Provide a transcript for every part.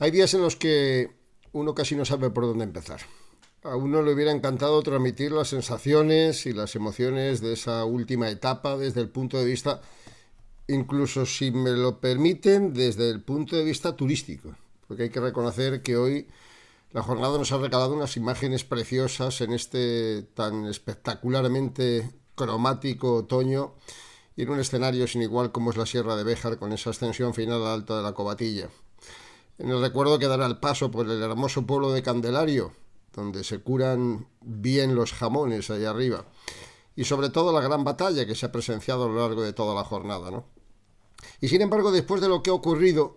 Hay días en los que uno casi no sabe por dónde empezar. A uno le hubiera encantado transmitir las sensaciones y las emociones de esa última etapa desde el punto de vista, incluso si me lo permiten, desde el punto de vista turístico. Porque hay que reconocer que hoy la jornada nos ha regalado unas imágenes preciosas en este tan espectacularmente cromático otoño y en un escenario sin igual como es la Sierra de Béjar con esa ascensión final alta de la Cobatilla. En el recuerdo que dará el paso por el hermoso pueblo de Candelario, donde se curan bien los jamones allá arriba. Y sobre todo la gran batalla que se ha presenciado a lo largo de toda la jornada, ¿no? Y sin embargo, después de lo que ha ocurrido,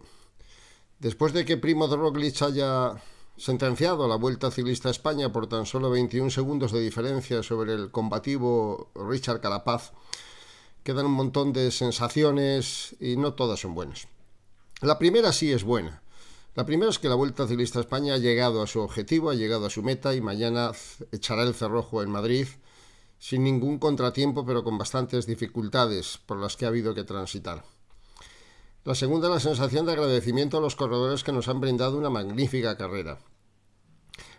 después de que Primo de haya sentenciado a la Vuelta Ciclista a España por tan solo 21 segundos de diferencia sobre el combativo Richard Carapaz, quedan un montón de sensaciones y no todas son buenas. La primera sí es buena, la primera es que la Vuelta Ciclista a España ha llegado a su objetivo, ha llegado a su meta y mañana echará el cerrojo en Madrid sin ningún contratiempo, pero con bastantes dificultades por las que ha habido que transitar. La segunda es la sensación de agradecimiento a los corredores que nos han brindado una magnífica carrera.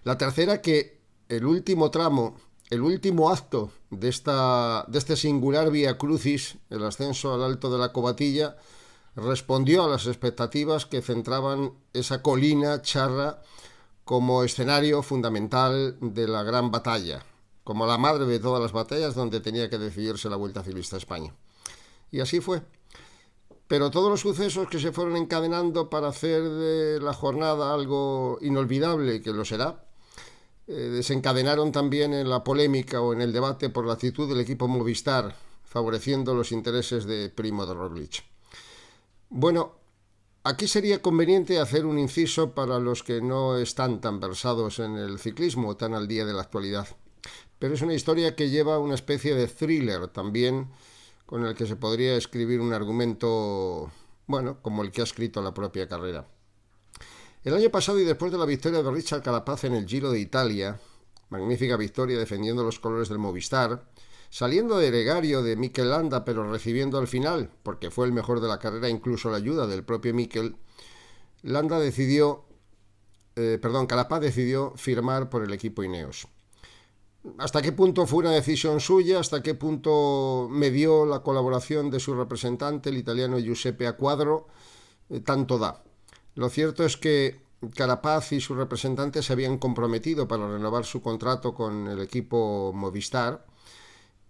La tercera que el último tramo, el último acto de, esta, de este singular vía Crucis, el ascenso al alto de la Cobatilla, respondió a las expectativas que centraban esa colina charra como escenario fundamental de la gran batalla, como la madre de todas las batallas donde tenía que decidirse la Vuelta civilista a España. Y así fue. Pero todos los sucesos que se fueron encadenando para hacer de la jornada algo inolvidable, que lo será, eh, desencadenaron también en la polémica o en el debate por la actitud del equipo Movistar, favoreciendo los intereses de Primo de Roglic. Bueno, aquí sería conveniente hacer un inciso para los que no están tan versados en el ciclismo, tan al día de la actualidad. Pero es una historia que lleva una especie de thriller también, con el que se podría escribir un argumento, bueno, como el que ha escrito la propia carrera. El año pasado y después de la victoria de Richard Carapaz en el Giro de Italia, magnífica victoria defendiendo los colores del Movistar, saliendo de regario de Miquel Landa pero recibiendo al final, porque fue el mejor de la carrera, incluso la ayuda del propio Miquel, Landa decidió, eh, perdón, Carapaz decidió firmar por el equipo Ineos. ¿Hasta qué punto fue una decisión suya? ¿Hasta qué punto me dio la colaboración de su representante, el italiano Giuseppe Acuadro? Eh, tanto da. Lo cierto es que Carapaz y su representante se habían comprometido para renovar su contrato con el equipo Movistar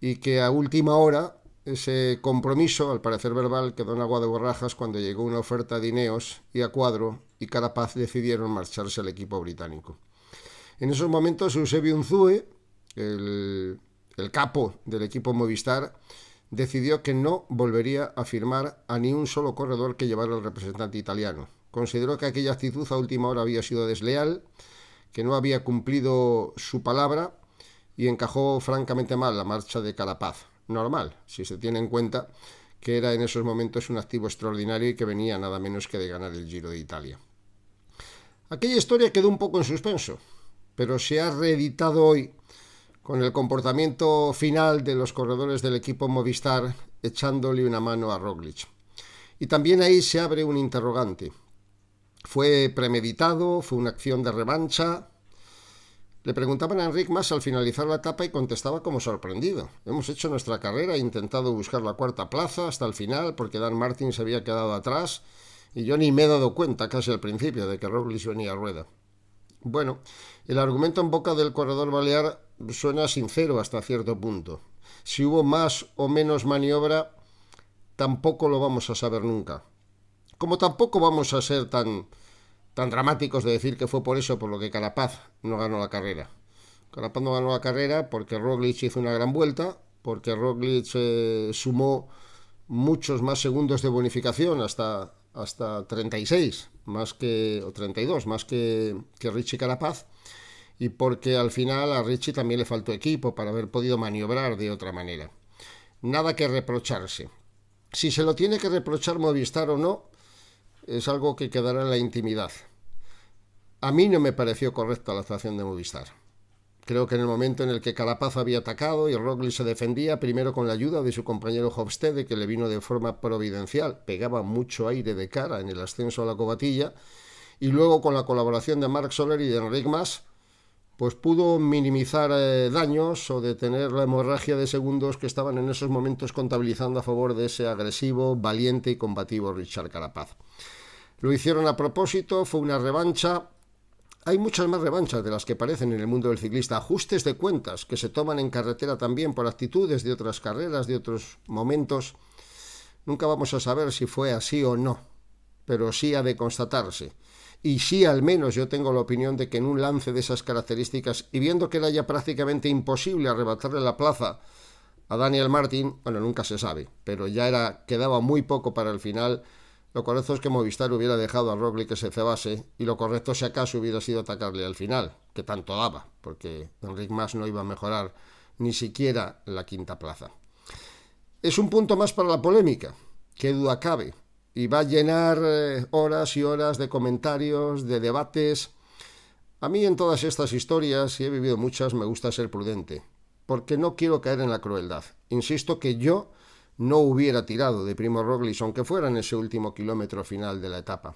y que a última hora ese compromiso, al parecer verbal, quedó en agua de borrajas cuando llegó una oferta de Ineos y a Cuadro y Carapaz decidieron marcharse al equipo británico. En esos momentos Eusebio Unzue, el, el capo del equipo Movistar, decidió que no volvería a firmar a ni un solo corredor que llevara el representante italiano. Consideró que aquella actitud a última hora había sido desleal, que no había cumplido su palabra y encajó francamente mal la marcha de Calapaz, Normal, si se tiene en cuenta que era en esos momentos un activo extraordinario y que venía nada menos que de ganar el Giro de Italia. Aquella historia quedó un poco en suspenso, pero se ha reeditado hoy con el comportamiento final de los corredores del equipo Movistar echándole una mano a Roglic. Y también ahí se abre un interrogante. ¿Fue premeditado? ¿Fue una acción de revancha? Le preguntaban a Enric Mas al finalizar la etapa y contestaba como sorprendido. Hemos hecho nuestra carrera, e intentado buscar la cuarta plaza hasta el final porque Dan Martin se había quedado atrás y yo ni me he dado cuenta casi al principio de que Robles venía a rueda. Bueno, el argumento en boca del corredor balear suena sincero hasta cierto punto. Si hubo más o menos maniobra, tampoco lo vamos a saber nunca. Como tampoco vamos a ser tan tan dramáticos de decir que fue por eso por lo que Carapaz no ganó la carrera. Carapaz no ganó la carrera porque Roglic hizo una gran vuelta, porque Roglic eh, sumó muchos más segundos de bonificación hasta, hasta 36 más que, o 32 más que, que Richie Carapaz y porque al final a Richie también le faltó equipo para haber podido maniobrar de otra manera. Nada que reprocharse. Si se lo tiene que reprochar Movistar o no, es algo que quedará en la intimidad. A mí no me pareció correcta la actuación de Movistar. Creo que en el momento en el que Carapaz había atacado y Rockley se defendía, primero con la ayuda de su compañero Hofstede, que le vino de forma providencial, pegaba mucho aire de cara en el ascenso a la cobatilla, y luego con la colaboración de Mark Soler y de Enric Mas, pues pudo minimizar eh, daños o detener la hemorragia de segundos que estaban en esos momentos contabilizando a favor de ese agresivo, valiente y combativo Richard Carapaz. Lo hicieron a propósito, fue una revancha. Hay muchas más revanchas de las que parecen en el mundo del ciclista, ajustes de cuentas que se toman en carretera también por actitudes de otras carreras, de otros momentos. Nunca vamos a saber si fue así o no, pero sí ha de constatarse y sí al menos yo tengo la opinión de que en un lance de esas características y viendo que era ya prácticamente imposible arrebatarle la plaza a Daniel Martin, bueno, nunca se sabe, pero ya era quedaba muy poco para el final. Lo correcto es que Movistar hubiera dejado a Robley que se cebase y lo correcto si acaso hubiera sido atacarle al final, que tanto daba, porque Enrique más no iba a mejorar ni siquiera la quinta plaza. Es un punto más para la polémica, que duda cabe, y va a llenar eh, horas y horas de comentarios, de debates. A mí en todas estas historias, y he vivido muchas, me gusta ser prudente, porque no quiero caer en la crueldad. Insisto que yo no hubiera tirado de Primo Roglic, aunque fuera en ese último kilómetro final de la etapa.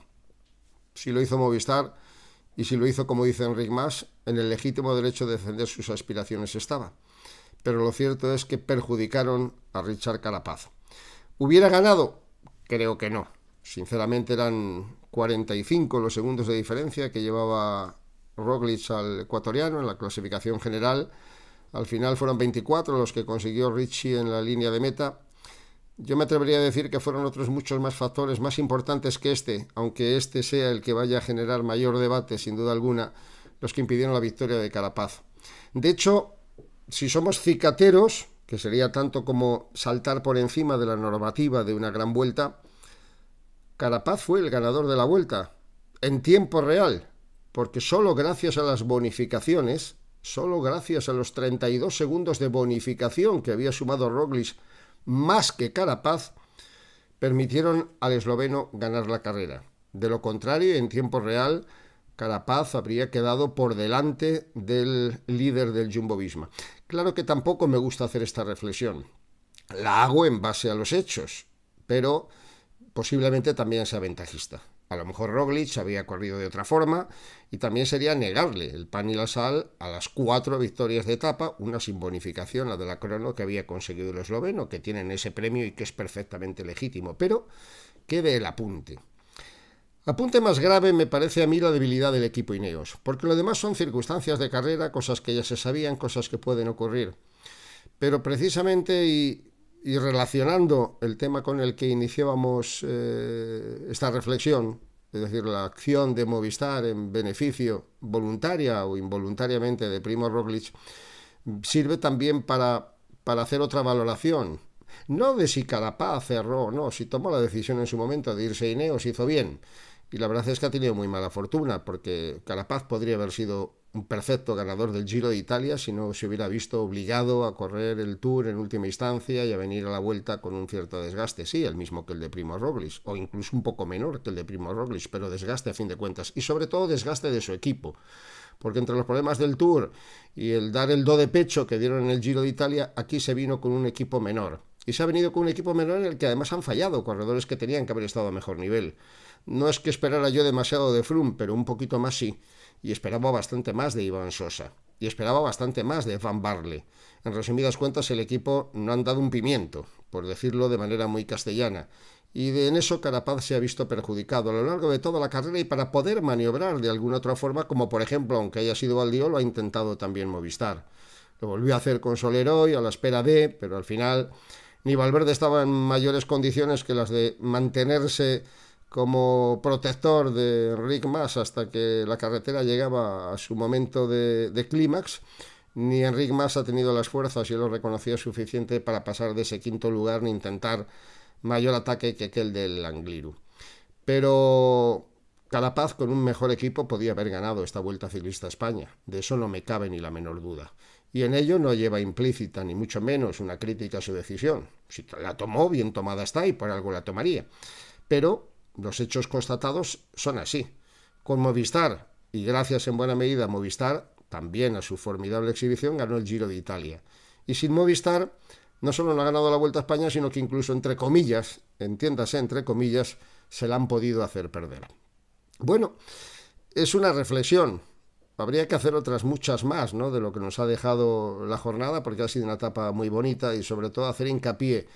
Si lo hizo Movistar y si lo hizo, como dice Enric Mas, en el legítimo derecho de defender sus aspiraciones estaba. Pero lo cierto es que perjudicaron a Richard Carapaz. ¿Hubiera ganado? Creo que no. Sinceramente eran 45 los segundos de diferencia que llevaba Roglic al ecuatoriano en la clasificación general. Al final fueron 24 los que consiguió Richie en la línea de meta. Yo me atrevería a decir que fueron otros muchos más factores más importantes que este, aunque este sea el que vaya a generar mayor debate, sin duda alguna, los que impidieron la victoria de Carapaz. De hecho, si somos cicateros, que sería tanto como saltar por encima de la normativa de una gran vuelta, Carapaz fue el ganador de la vuelta, en tiempo real, porque solo gracias a las bonificaciones, solo gracias a los 32 segundos de bonificación que había sumado Roglic más que Carapaz, permitieron al esloveno ganar la carrera. De lo contrario, en tiempo real, Carapaz habría quedado por delante del líder del Jumbo Visma. Claro que tampoco me gusta hacer esta reflexión. La hago en base a los hechos, pero posiblemente también sea ventajista. A lo mejor Roglic había corrido de otra forma y también sería negarle el pan y la sal a las cuatro victorias de etapa, una sin bonificación, la de la crono que había conseguido el esloveno, que tienen ese premio y que es perfectamente legítimo, pero que ve el apunte. Apunte más grave me parece a mí la debilidad del equipo Ineos, porque lo demás son circunstancias de carrera, cosas que ya se sabían, cosas que pueden ocurrir. Pero precisamente y, relacionando el tema con el que iniciábamos eh, esta reflexión, es decir, la acción de Movistar en beneficio voluntaria o involuntariamente de Primo Roglic, sirve también para, hacer otra valoración no de si Carapaz cerró o no, si tomó la decisión en su momento de irse a Ineos hizo bien, y la verdad es que ha tenido muy mala fortuna, porque Carapaz podría haber sido un perfecto ganador del Giro de Italia si no se hubiera visto obligado a correr el Tour en última instancia y a venir a la vuelta con un cierto desgaste, sí, el mismo que el de Primo Roglic, o incluso un poco menor que el de Primo Roglic, pero desgaste a fin de cuentas, y sobre todo desgaste de su equipo. Porque entre los problemas del Tour y el dar el do de pecho que dieron en el Giro de Italia, aquí se vino con un equipo menor. Y se ha venido con un equipo menor en el que además han fallado corredores que tenían que haber estado a mejor nivel. No es que esperara yo demasiado de Frum, pero un poquito más sí. Y esperaba bastante más de Iván Sosa. Y esperaba bastante más de Van Barley. En resumidas cuentas, el equipo no han dado un pimiento, por decirlo de manera muy castellana. Y de en eso Carapaz se ha visto perjudicado a lo largo de toda la carrera y para poder maniobrar de alguna otra forma, como por ejemplo, aunque haya sido Valdío, lo ha intentado también Movistar. Lo volvió a hacer con y a la espera de, pero al final ni Valverde estaba en mayores condiciones que las de mantenerse como protector de Rick Mas hasta que la carretera llegaba a su momento de, clímax, ni Enric Mas ha tenido las fuerzas y lo reconocía suficiente para pasar de ese quinto lugar ni intentar mayor ataque que aquel del Angliru. Pero Calapaz con un mejor equipo podía haber ganado esta Vuelta Ciclista a España, de eso no me cabe ni la menor duda. Y en ello no lleva implícita ni mucho menos una crítica a su decisión. Si la tomó, bien tomada está y por algo la tomaría. Pero los hechos constatados son así. Con Movistar, y gracias en buena medida a Movistar, también a su formidable exhibición, ganó el Giro de Italia. Y sin Movistar, no solo no ha ganado la Vuelta a España, sino que incluso, entre comillas, entiéndase, entre comillas, se la han podido hacer perder. Bueno, es una reflexión. Habría que hacer otras muchas más, ¿no? De lo que nos ha dejado la jornada, porque ha sido una etapa muy bonita y sobre todo hacer hincapié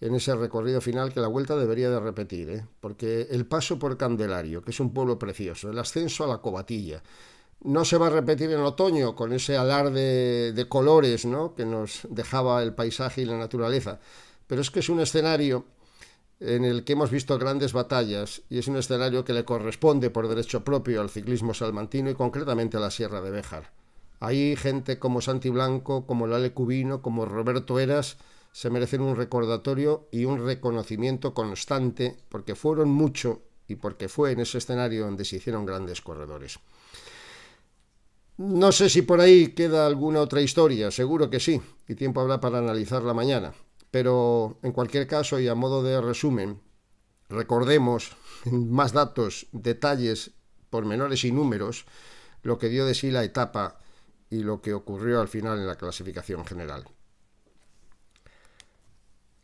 en ese recorrido final que la vuelta debería de repetir, ¿eh? porque el paso por Candelario, que es un pueblo precioso, el ascenso a la Cobatilla, no se va a repetir en otoño con ese alarde de colores ¿no? que nos dejaba el paisaje y la naturaleza, pero es que es un escenario en el que hemos visto grandes batallas y es un escenario que le corresponde por derecho propio al ciclismo salmantino y concretamente a la Sierra de Béjar. Hay gente como Santi Blanco, como Lale Cubino, como Roberto Eras, se merecen un recordatorio y un reconocimiento constante porque fueron mucho y porque fue en ese escenario donde se hicieron grandes corredores. No sé si por ahí queda alguna otra historia, seguro que sí, y tiempo habrá para analizarla mañana. Pero en cualquier caso y a modo de resumen, recordemos más datos, detalles, pormenores y números, lo que dio de sí la etapa y lo que ocurrió al final en la clasificación general.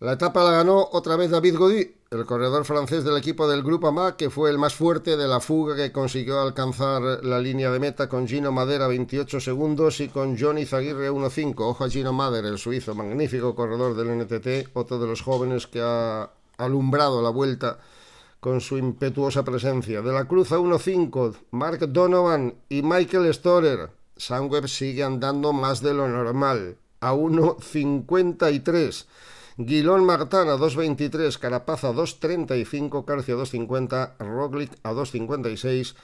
La etapa la ganó otra vez David Godí, el corredor francés del equipo del Grupo AMA, que fue el más fuerte de la fuga que consiguió alcanzar la línea de meta con Gino Madera 28 segundos y con Johnny Zaguirre 1.5. Ojo a Gino Madera, el suizo, magnífico corredor del NTT, otro de los jóvenes que ha alumbrado la vuelta con su impetuosa presencia. De la Cruz a 1.5, Mark Donovan y Michael Storer. Sunweb sigue andando más de lo normal, a 1.53. Guilón Martán a 2.23, Carapaz a 2.35, Carcio a 2.50, Roglic a 2.56,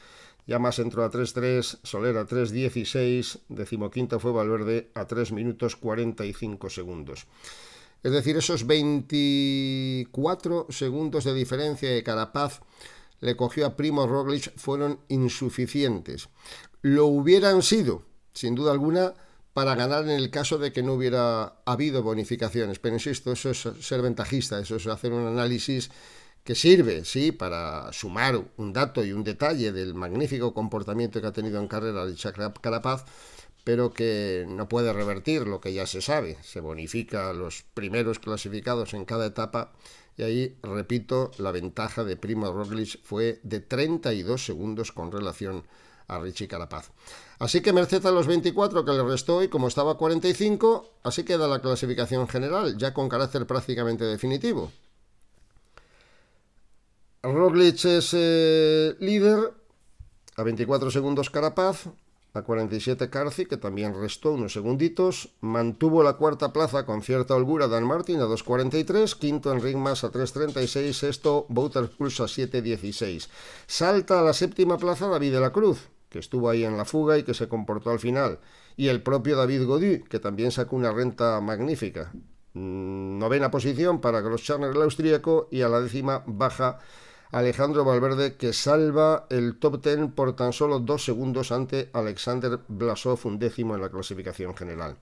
Llamas entró a 3.3, Soler a 3.16, decimoquinta fue Valverde a 3 minutos 45 segundos. Es decir, esos 24 segundos de diferencia de Carapaz le cogió a Primo Roglic fueron insuficientes. Lo hubieran sido, sin duda alguna, para ganar en el caso de que no hubiera habido bonificaciones. Pero insisto, eso es ser ventajista, eso es hacer un análisis que sirve, sí, para sumar un dato y un detalle del magnífico comportamiento que ha tenido en carrera Richie Carapaz, pero que no puede revertir lo que ya se sabe. Se bonifica a los primeros clasificados en cada etapa y ahí, repito, la ventaja de Primo Roglic fue de 32 segundos con relación a Richie Carapaz. Así que merced a los 24 que le restó y como estaba 45, así queda la clasificación general, ya con carácter prácticamente definitivo. Roglic es eh, líder, a 24 segundos Carapaz, a 47 Carci, que también restó unos segunditos, mantuvo la cuarta plaza con cierta holgura Dan Martin a 2.43, quinto en Mas a 3.36, sexto Bouter pulse a 7.16. Salta a la séptima plaza David de la Cruz, que estuvo ahí en la fuga y que se comportó al final, y el propio David Godí, que también sacó una renta magnífica. Mm, novena posición para Grosch-Charner, el austríaco y a la décima baja Alejandro Valverde, que salva el top ten por tan solo dos segundos ante Alexander Blasov, un décimo en la clasificación general.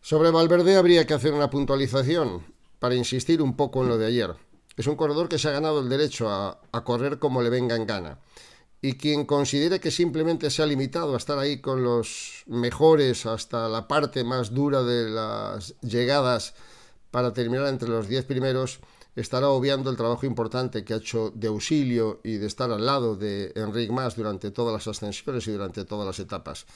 Sobre Valverde habría que hacer una puntualización para insistir un poco en lo de ayer. Es un corredor que se ha ganado el derecho a correr como le venga en gana y quien considere que simplemente se ha limitado a estar ahí con los mejores hasta la parte más dura de las llegadas para terminar entre los 10 primeros, estará obviando el trabajo importante que ha hecho de auxilio y de estar al lado de Enric más durante todas las ascensiones y durante todas las etapas.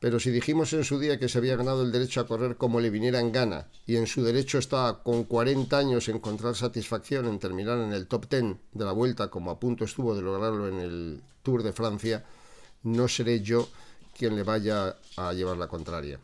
Pero si dijimos en su día que se había ganado el derecho a correr como le viniera en gana, y en su derecho está con 40 años encontrar satisfacción en terminar en el top 10 de la vuelta, como a punto estuvo de lograrlo en el Tour de Francia, no seré yo quien le vaya a llevar la contraria.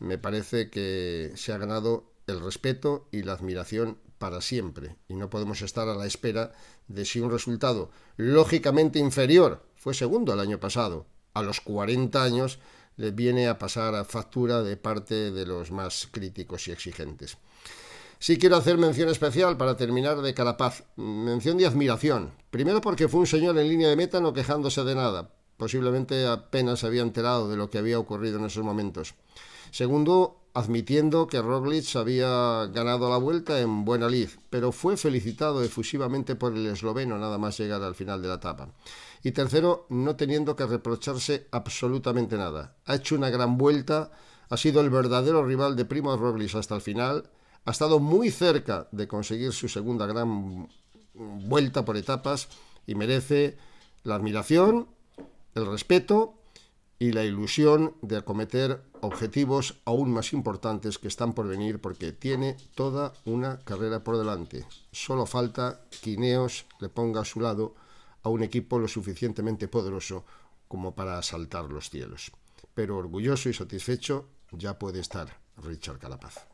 Me parece que se ha ganado el respeto y la admiración para siempre y no podemos estar a la espera de si un resultado lógicamente inferior fue segundo el año pasado, a los 40 años le viene a pasar a factura de parte de los más críticos y exigentes. Sí quiero hacer mención especial para terminar de Carapaz. Mención de admiración. Primero porque fue un señor en línea de meta no quejándose de nada. Posiblemente apenas se había enterado de lo que había ocurrido en esos momentos. Segundo, admitiendo que Roglic había ganado la vuelta en buena lid, pero fue felicitado efusivamente por el esloveno nada más llegar al final de la etapa. Y tercero, no teniendo que reprocharse absolutamente nada. Ha hecho una gran vuelta, ha sido el verdadero rival de Primo Roglic hasta el final ha estado muy cerca de conseguir su segunda gran vuelta por etapas y merece la admiración, el respeto y la ilusión de acometer objetivos aún más importantes que están por venir porque tiene toda una carrera por delante. Solo falta que Ineos le ponga a su lado a un equipo lo suficientemente poderoso como para asaltar los cielos. Pero orgulloso y satisfecho ya puede estar Richard Calapaz.